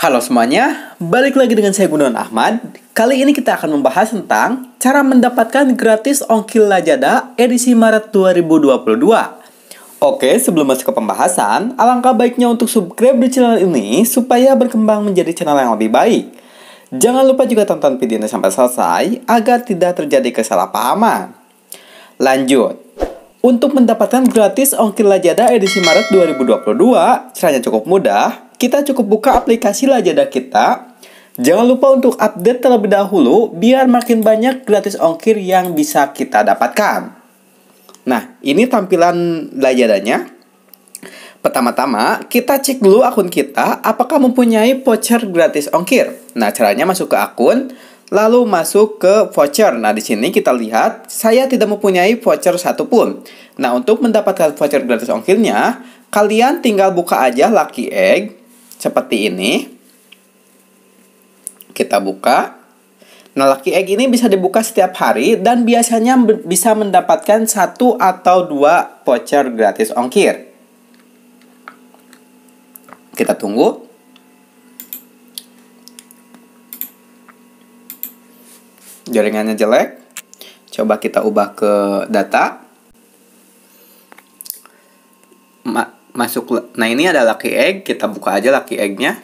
Halo semuanya, balik lagi dengan saya Gunawan Ahmad. Kali ini kita akan membahas tentang cara mendapatkan gratis ongkir Lajada edisi Maret 2022. Oke, sebelum masuk ke pembahasan, alangkah baiknya untuk subscribe di channel ini supaya berkembang menjadi channel yang lebih baik. Jangan lupa juga tonton videonya sampai selesai agar tidak terjadi kesalahpahaman. Lanjut, untuk mendapatkan gratis ongkir Lajada edisi Maret 2022, caranya cukup mudah. Kita cukup buka aplikasi Lajada kita. Jangan lupa untuk update terlebih dahulu biar makin banyak gratis ongkir yang bisa kita dapatkan. Nah, ini tampilan Lajadanya. Pertama-tama, kita cek dulu akun kita apakah mempunyai voucher gratis ongkir. Nah, caranya masuk ke akun, Lalu masuk ke voucher. Nah, di sini kita lihat saya tidak mempunyai voucher satupun. Nah, untuk mendapatkan voucher gratis ongkirnya, kalian tinggal buka aja Lucky Egg seperti ini. Kita buka. Nah, Lucky Egg ini bisa dibuka setiap hari dan biasanya bisa mendapatkan satu atau dua voucher gratis ongkir. Kita tunggu. jaringannya jelek. Coba kita ubah ke data. Ma masuk nah ini ada lucky egg, kita buka aja lucky eggnya.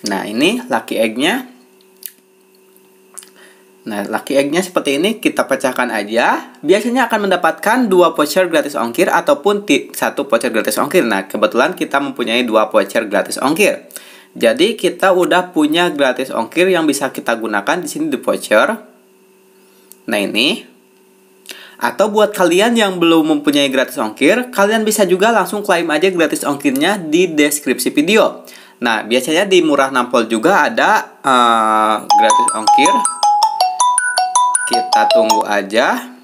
Nah, ini lucky eggnya. Nah, lucky egg-nya seperti ini kita pecahkan aja. Biasanya akan mendapatkan dua voucher gratis ongkir ataupun satu voucher gratis ongkir. Nah, kebetulan kita mempunyai dua voucher gratis ongkir. Jadi kita udah punya gratis ongkir yang bisa kita gunakan di sini di voucher. Nah ini. Atau buat kalian yang belum mempunyai gratis ongkir, kalian bisa juga langsung klaim aja gratis ongkirnya di deskripsi video. Nah, biasanya di Murah Nampol juga ada uh, gratis ongkir. Kita tunggu aja.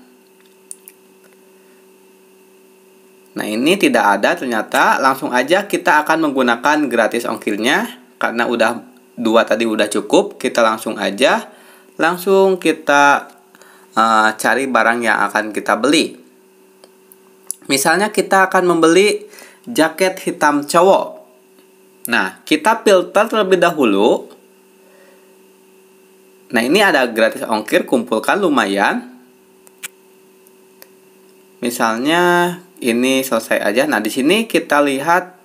Nah ini tidak ada ternyata langsung aja kita akan menggunakan gratis ongkirnya karena udah dua tadi udah cukup kita langsung aja langsung kita uh, cari barang yang akan kita beli. Misalnya kita akan membeli jaket hitam cowok. Nah kita filter terlebih dahulu. Nah ini ada gratis ongkir kumpulkan lumayan. Misalnya ini selesai aja. Nah, di sini kita lihat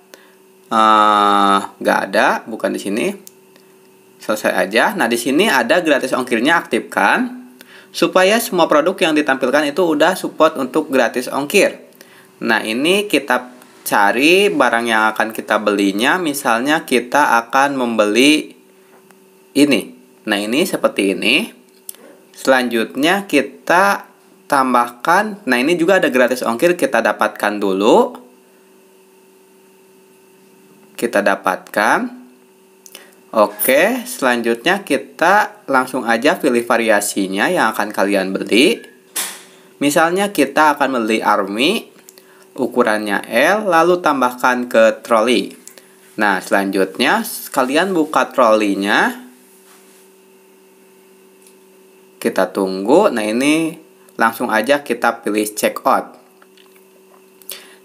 eh, nggak uh, ada, bukan di sini. Selesai aja. Nah, di sini ada gratis ongkirnya aktifkan supaya semua produk yang ditampilkan itu udah support untuk gratis ongkir. Nah, ini kita cari barang yang akan kita belinya. Misalnya kita akan membeli ini. Nah, ini seperti ini. Selanjutnya kita tambahkan. Nah, ini juga ada gratis ongkir kita dapatkan dulu. Kita dapatkan. Oke, selanjutnya kita langsung aja pilih variasinya yang akan kalian beli. Misalnya kita akan beli army ukurannya L lalu tambahkan ke trolley, Nah, selanjutnya kalian buka trolinya. Kita tunggu. Nah, ini langsung aja kita pilih check out.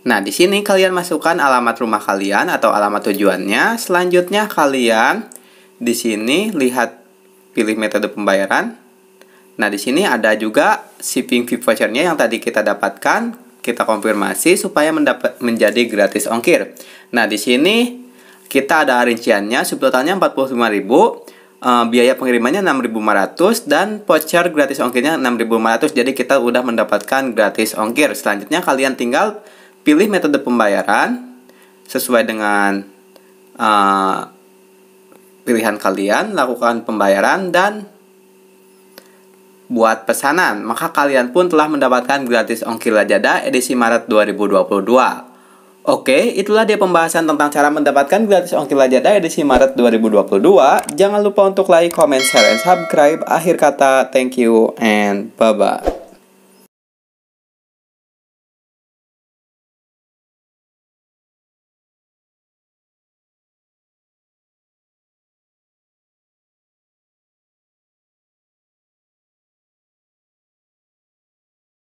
Nah, di sini kalian masukkan alamat rumah kalian atau alamat tujuannya. Selanjutnya kalian di sini lihat pilih metode pembayaran. Nah, di sini ada juga shipping fee vouchernya yang tadi kita dapatkan. Kita konfirmasi supaya mendapat menjadi gratis ongkir. Nah, di sini kita ada rinciannya subtotalnya 45.000 Eh, biaya pengirimannya 6.500 dan voucher gratis ongkirnya 6.500. Jadi kita udah mendapatkan gratis ongkir. Selanjutnya kalian tinggal pilih metode pembayaran sesuai dengan uh, pilihan kalian, lakukan pembayaran dan buat pesanan. Maka kalian pun telah mendapatkan gratis ongkir lajada edisi Maret 2022. Oke, itulah dia pembahasan tentang cara mendapatkan gratis ongkir lajada edisi Maret 2022. Jangan lupa untuk like, comment, share, and subscribe. Akhir kata, thank you and bye-bye.